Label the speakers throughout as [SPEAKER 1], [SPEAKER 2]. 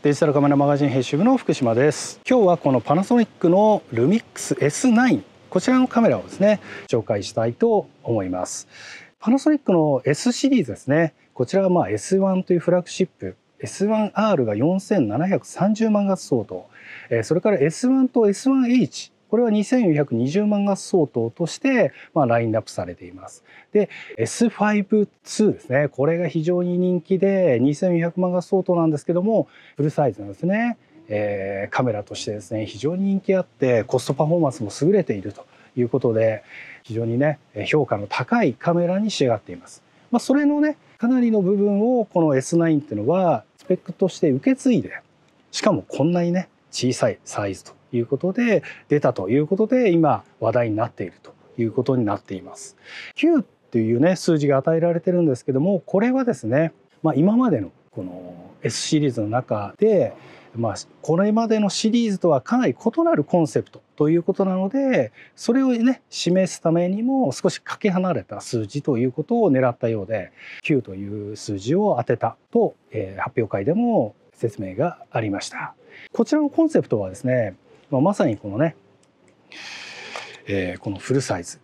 [SPEAKER 1] デジタルカメラマガジン編集部の福島です今日はこのパナソニックのルミックス S9 こちらのカメラをですね紹介したいと思いますパナソニックの S シリーズですねこちらはまあ S1 というフラッグシップ S1R が4730万画素相当それから S1 と S1H これは2420万画素相当として、まあ、ラインナップされています。で、S5-2 ですね。これが非常に人気で、2400万画素相当なんですけども、フルサイズなんですね。えー、カメラとしてですね、非常に人気あって、コストパフォーマンスも優れているということで、非常にね、評価の高いカメラに仕上がっています。まあ、それのね、かなりの部分をこの S9 っていうのは、スペックとして受け継いで、しかもこんなにね、小さいサイズということで出たということで今話題になっているということになっています。9っていうね数字が与えられてるんですけどもこれはですね、まあ、今までのこの S シリーズの中で、まあ、これまでのシリーズとはかなり異なるコンセプトということなのでそれをね示すためにも少しかけ離れた数字ということを狙ったようで9という数字を当てたと、えー、発表会でも説明がありました。こちらのコンセプトはですねまあ、まさにこのね、えー、このフルサイズ、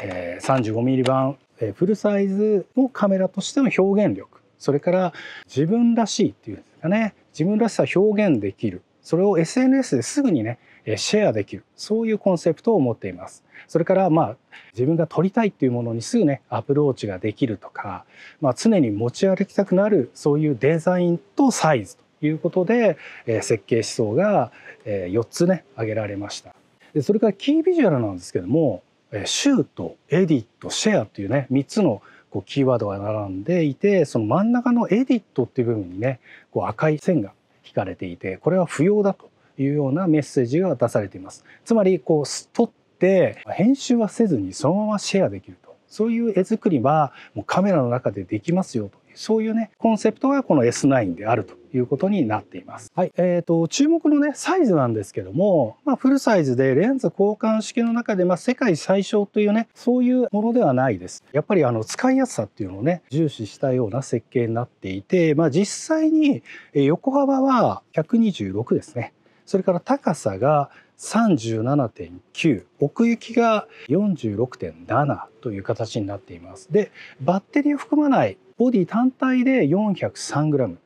[SPEAKER 1] えー、35mm 版、えー、フルサイズのカメラとしての表現力それから自分らしいっていうんですかね自分らしさを表現できるそれを SNS ですぐにねシェアできるそういうコンセプトを持っていますそれからまあ自分が撮りたいっていうものにすぐねアプローチができるとか、まあ、常に持ち歩きたくなるそういうデザインとサイズということで、え設計思想が、え4つね挙げられましたでそれからキービジュアルなんですけども、えシュートエディットシェアというね3つのこうキーワードが並んでいてその真ん中のエディットっていう部分にねこう赤い線が引かれていてこれは不要だというようなメッセージが出されていますつまりこう取って編集はせずにそのままシェアできるとそういう絵作りはもうカメラの中でできますよとそういうねコンセプトがこの S9 であるということになっています。はい、えっ、ー、と注目のねサイズなんですけども、まあ、フルサイズでレンズ交換式の中でまあ、世界最小というねそういうものではないです。やっぱりあの使いやすさっていうのをね重視したような設計になっていて、まあ実際に横幅は126ですね。それから高さが37.9奥行きが46.7という形になっていますでバッテリーを含まないボディ単体で 403g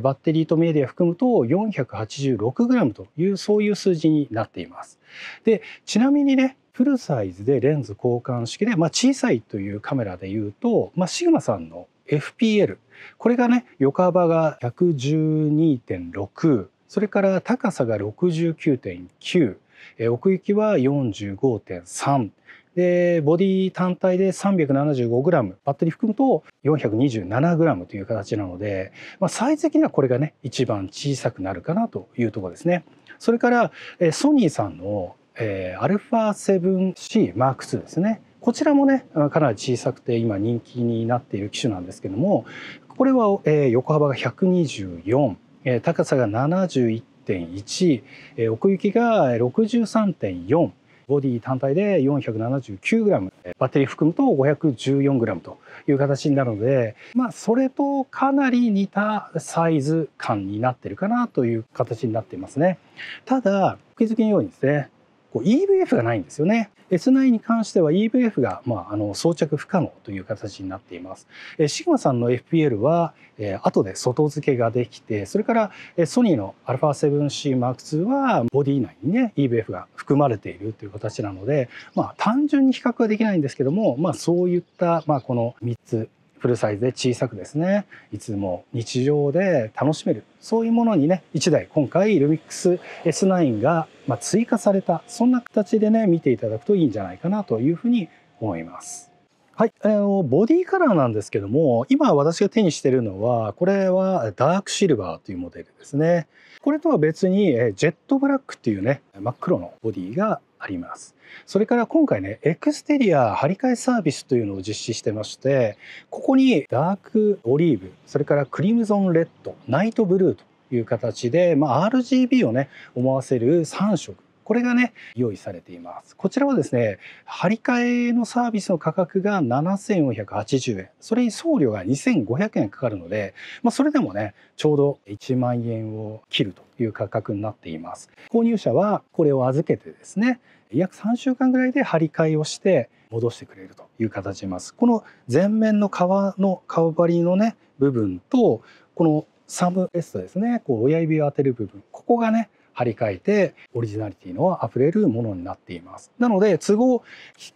[SPEAKER 1] バッテリーとメディア含むと 486g というそういう数字になっています。でちなみにねフルサイズでレンズ交換式で、まあ、小さいというカメラでいうと、まあ、シグマさんの FPL これがね横幅が112.6それから高さが69.9奥行きは45.3でボディ単体で 375g バッテリー含むと 427g という形なので、まあ、サイズ的にはこれがね一番小さくなるかなというところですね。それからソニーさんの、えー、α7C M2 ですねこちらもねかなり小さくて今人気になっている機種なんですけどもこれは、えー、横幅が124、えー、高さが71.1、えー、奥行きが63.4ボディ単体で 479g バッテリー含むと 514g という形になるのでまあそれとかなり似たサイズ感になってるかなという形になっていますねただお気づきのようにですねこう EVF がないんですよね。S9 に関しては EVF が、まあ、あの装着不可能という形になっています。シグマさんの FPL は、え後で外付けができて、それからソニーの α7C M2 はボディ内にね EVF が含まれているという形なので、まあ、単純に比較はできないんですけども、まあ、そういった、まあ、この3つフルサイズで小さくですねいつも日常で楽しめるそういうものにね1台今回ルミックス S9 が、ま追加されたそんな形でね見ていただくといいんじゃないかなというふうに思います。はい、えー、ボディカラーなんですけども今私が手にしてるのはこれはダークシルバーというモデルですねこれとは別にジェットブラックっていうね真っ黒のボディがありますそれから今回ねエクステリア張り替えサービスというのを実施してましてここにダークオリーブそれからクリムゾンレッドナイトブルーという形で、まあ、RGB をね思わせる3色これがね用意されていますこちらはですね張り替えのサービスの価格が7480円それに送料が2500円かかるので、まあ、それでもねちょうど1万円を切るという価格になっています購入者はこれを預けてですね約3週間ぐらいで張り替えをして戻してくれるという形になりますこの前面の革の革張りのね部分とこのサムレストですねこう親指を当てる部分ここがね張り替えてオリジナリティのあふれるものになっていますなので都合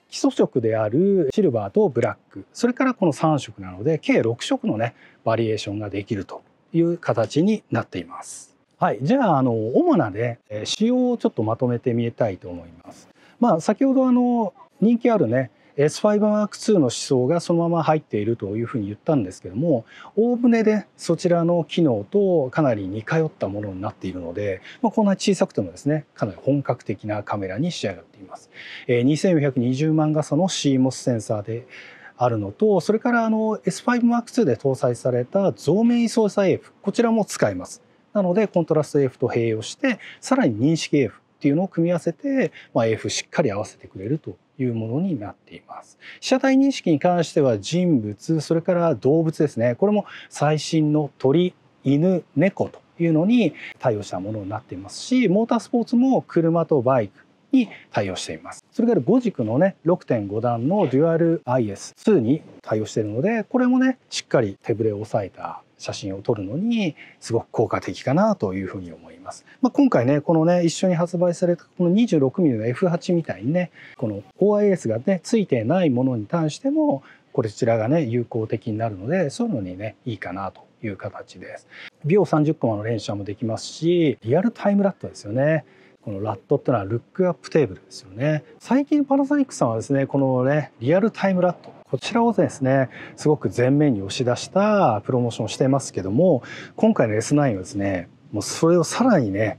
[SPEAKER 1] 基礎色であるシルバーとブラックそれからこの3色なので計6色のねバリエーションができるという形になっていますはいじゃああの主なね仕様をちょっとまとめてみたいと思いますまあ先ほどあの人気あるね S5-Mark2 の思想がそのまま入っているというふうに言ったんですけども大船でそちらの機能とかなり似通ったものになっているので、まあ、こんな小さくてもですねかなり本格的なカメラに仕上がっています。えー、2420万画素の CMOS センサーであるのとそれからあの S5M2 で搭載された増面位作差 AF こちらも使えます。なのでコントラスト AF と併用してさらに認識 AF っていうのを組み合わせて、まあ、AF しっかり合わせてくれるというものになっています。被写体認識に関しては人物それから動物ですねこれも最新の鳥犬猫というのに対応したものになっていますしモータースポーツも車とバイクに対応していますそれから5軸のね6.5段のデュアル IS2 に対応しているのでこれもねしっかり手ぶれを抑えた写真を撮るのにすごく効果的かなというふうに思います。まあ、今回ね、このね、一緒に発売されたこの 26mm の F8 みたいにね、この OIS がね、ついてないものに対しても、こちらがね、有効的になるので、そういうのにね、いいかなという形です。秒30コマの連写もできますし、リアルタイムラットですよね。このラットってのはルックアップテーブルですよね。最近パナソニックさんはですね、このね、リアルタイムラットこちらをですね、すごく前面に押し出したプロモーションをしてますけども、今回の S9 はですね、もうそれをさらにね、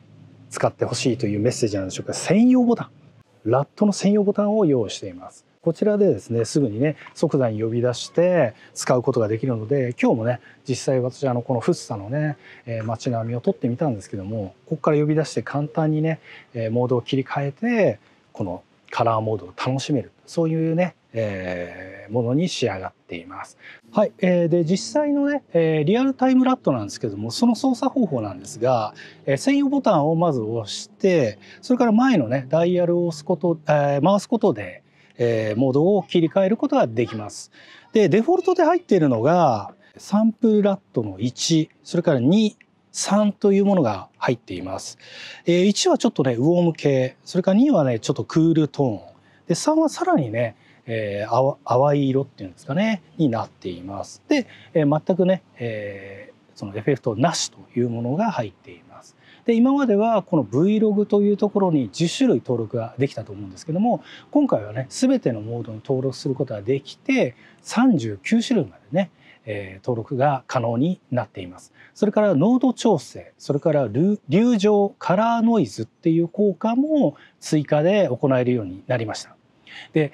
[SPEAKER 1] 使ってほしいというメッセージなんでしょうか、専用ボタン、ラットの専用ボタンを用意しています。こちらでですね、すぐにね、即座に呼び出して使うことができるので、今日もね、実際私、あの、このフッサのね、えー、街並みを撮ってみたんですけども、ここから呼び出して簡単にね、えー、モードを切り替えて、このカラーモードを楽しめる。そういうね、えー、ものに仕上がっています。はい、えー、で実際のね、えー、リアルタイムラットなんですけどもその操作方法なんですが、えー、専用ボタンをまず押してそれから前のねダイヤルを押すこと、えー、回すことで、えー、モードを切り替えることができます。でデフォルトで入っているのがサンプルラットの1それから2 3というものが入っています。えー、1はちょっとね、ウォーム系、それから2はね、ちょっとクールトーン。で、3はさらにね、えー、淡い色っていうんですかねになっています。で、えー、全くね、えー、そのエフェクトなしというものが入っています。で今まではこの Vlog というところに10種類登録ができたと思うんですけども今回はね全てのモードに登録することができて39種類までねえー、登録が可能になっています。それから濃度調整、それから流状カラーノイズっていう効果も追加で行えるようになりました。で、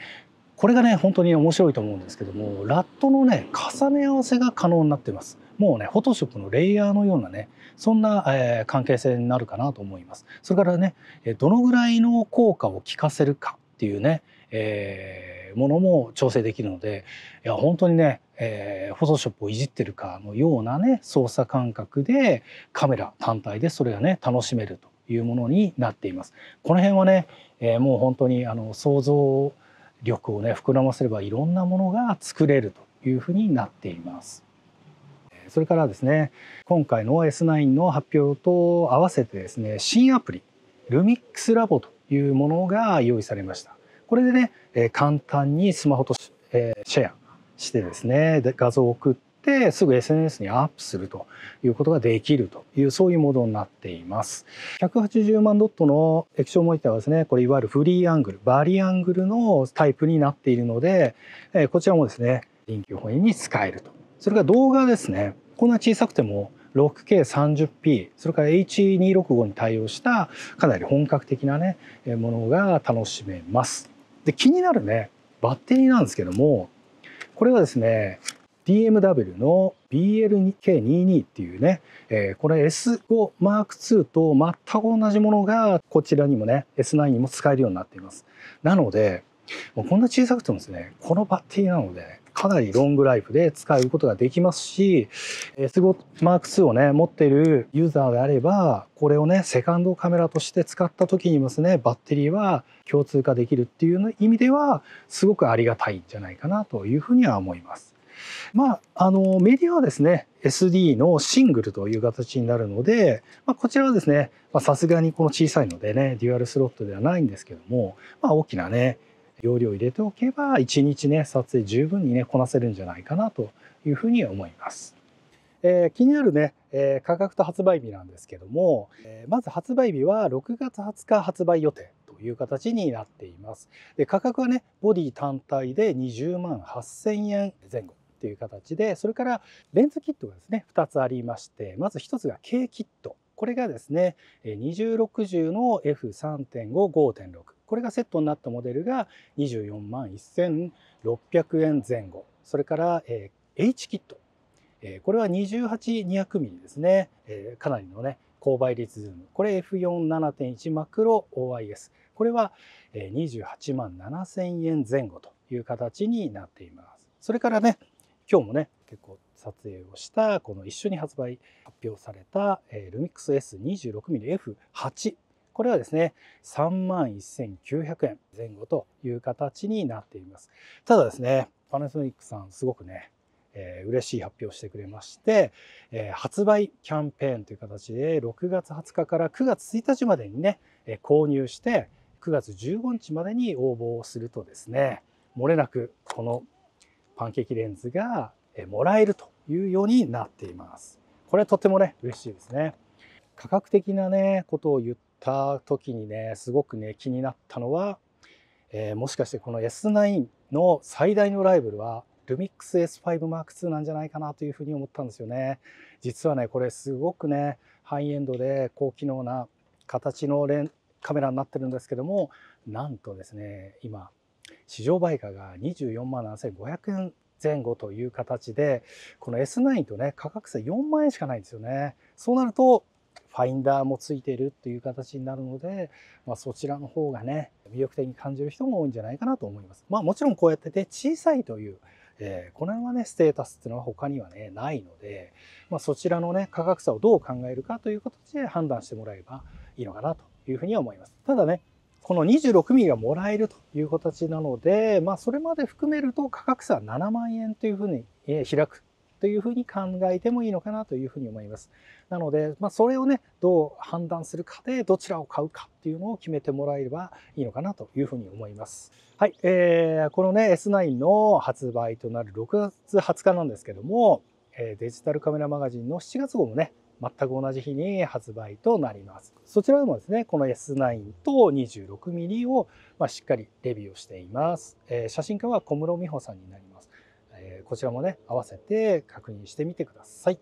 [SPEAKER 1] これがね本当に面白いと思うんですけどもラットのね重ね合わせが可能になってますもうねフォトショップのレイヤーのようなねそんな、えー、関係性になるかなと思いますそれからねどのぐらいの効果を効かせるかっていうね、えー、ものも調整できるのでいや本当にねえフォトショップをいじってるかのようなね操作感覚でカメラ単体でそれがね楽しめるというものになっています。この辺はね、えー、もう本当にあの想像力をね膨らませればいろんなものが作れるというふうになっています。それからですね今回の S9 の発表と合わせてですね新アプリルミックスラボというものが用意されました。これでね簡単にスマホとシェアしてですね画像を送ってでてすぐ SNS にアップするということができるというそういうモードになっています。180万ドットの液晶モニターはですね、これいわゆるフリーアングル、バリアングルのタイプになっているので、こちらもですね、臨機応変に使えると。それから動画ですね、こんな小さくても 6K30p それから H265 に対応したかなり本格的なねものが楽しめますで気になるねバッテリーなんですけどもこれはですね d m w の BLK22 っていうね、えー、これ S5 Mark II と全く同じものがこちらにもね S9 にも使えるようになっていますなのでもうこんな小さくてもですねこのバッテリーなので、かなりロングライフで使うことができますし S5 Mark II をね持ってるユーザーであればこれをねセカンドカメラとして使った時にですねバッテリーは共通化できるっていう意味ではすごくありがたいんじゃないかなというふうには思います。まあ、あの、メディアはですね、SD のシングルという形になるので、まあ、こちらはですね、さすがにこの小さいのでね、デュアルスロットではないんですけども、まあ、大きなね、容量を入れておけば、1日ね、撮影十分にね、こなせるんじゃないかなというふうに思います。えー、気になるね、えー、価格と発売日なんですけども、えー、まず発売日は6月20日発売予定という形になっています。で価格はね、ボディ単体で20万8000円前後。っていう形で、それからレンズキットがですね、2つありまして、まず1つが K キット。これがですね、2060の F3.5、5.6。これがセットになったモデルが24万1600円前後。それから、え H キット。えこれは28200ミリですね、えかなりのね、高倍率ズーム。これ F47.1 マクロ OIS。これは28万7000円前後という形になっています。それからね、今日もね結構撮影をしたこの一緒に発売発表された、えー、ルミックス S26mmF8 これはですね31,900円前後という形になっていますただですねパナソニックさんすごくねえー、嬉しい発表してくれまして、えー、発売キャンペーンという形で6月20日から9月1日までにね、えー、購入して9月15日までに応募をするとですねもれなくこのパンケーキレンズがもらえるというようになっています。これとてもね、嬉しいですね。価格的なね、ことを言った時にね、すごくね、気になったのは、えー、もしかしてこの S9 の最大のライブルは、ルミックス S5 M2 なんじゃないかなというふうに思ったんですよね。実はね、これすごくね、ハイエンドで高機能な形のレンカメラになってるんですけども、なんとですね、今、市場売価が24万7500円前後という形で、この S9 とね、価格差4万円しかないんですよね。そうなると、ファインダーもついているっていう形になるので、まあ、そちらの方がね、魅力的に感じる人も多いんじゃないかなと思います。まあもちろんこうやってて小さいという、えー、この辺はね、ステータスっていうのは他にはね、ないので、まあ、そちらのね、価格差をどう考えるかという形で判断してもらえばいいのかなというふうには思います。ただね、この26ミリがもらえるという形なので、まあ、それまで含めると価格差7万円というふうに開くというふうに考えてもいいのかなというふうに思います。なので、まあ、それをね、どう判断するかで、どちらを買うかっていうのを決めてもらえればいいのかなというふうに思います。はい、えー、このね、S9 の発売となる6月20日なんですけども、デジタルカメラマガジンの7月号もね、全く同じ日に発売となります。そちらでもですね、この S9 と 26mm をましっかりレビューをしています。え写真家は小室美穂さんになります。えこちらもね、合わせて確認してみてください。